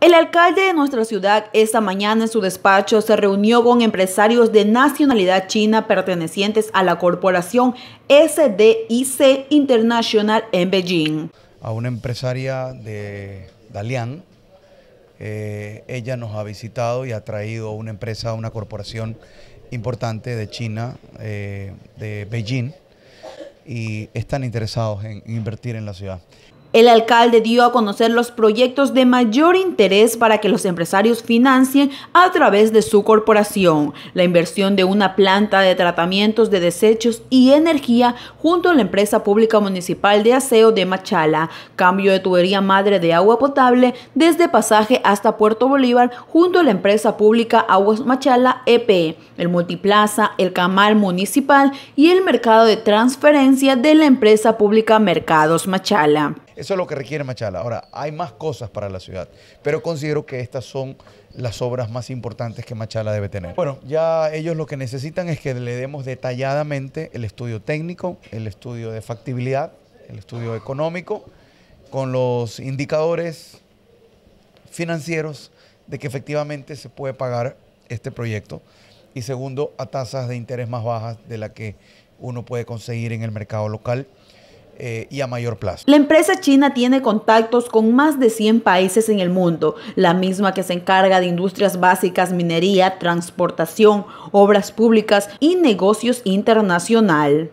El alcalde de nuestra ciudad esta mañana en su despacho se reunió con empresarios de nacionalidad china pertenecientes a la corporación SDIC International en Beijing. A una empresaria de Dalian, eh, ella nos ha visitado y ha traído una empresa, una corporación importante de China, eh, de Beijing, y están interesados en invertir en la ciudad. El alcalde dio a conocer los proyectos de mayor interés para que los empresarios financien a través de su corporación, la inversión de una planta de tratamientos de desechos y energía junto a la empresa pública municipal de aseo de Machala, cambio de tubería madre de agua potable desde pasaje hasta Puerto Bolívar junto a la empresa pública Aguas Machala EP, el multiplaza, el camal municipal y el mercado de transferencia de la empresa pública Mercados Machala. Eso es lo que requiere Machala. Ahora, hay más cosas para la ciudad, pero considero que estas son las obras más importantes que Machala debe tener. Bueno, ya ellos lo que necesitan es que le demos detalladamente el estudio técnico, el estudio de factibilidad, el estudio económico, con los indicadores financieros de que efectivamente se puede pagar este proyecto y segundo, a tasas de interés más bajas de la que uno puede conseguir en el mercado local. Eh, y a mayor plazo. La empresa china tiene contactos con más de 100 países en el mundo, la misma que se encarga de industrias básicas, minería, transportación, obras públicas y negocios internacional.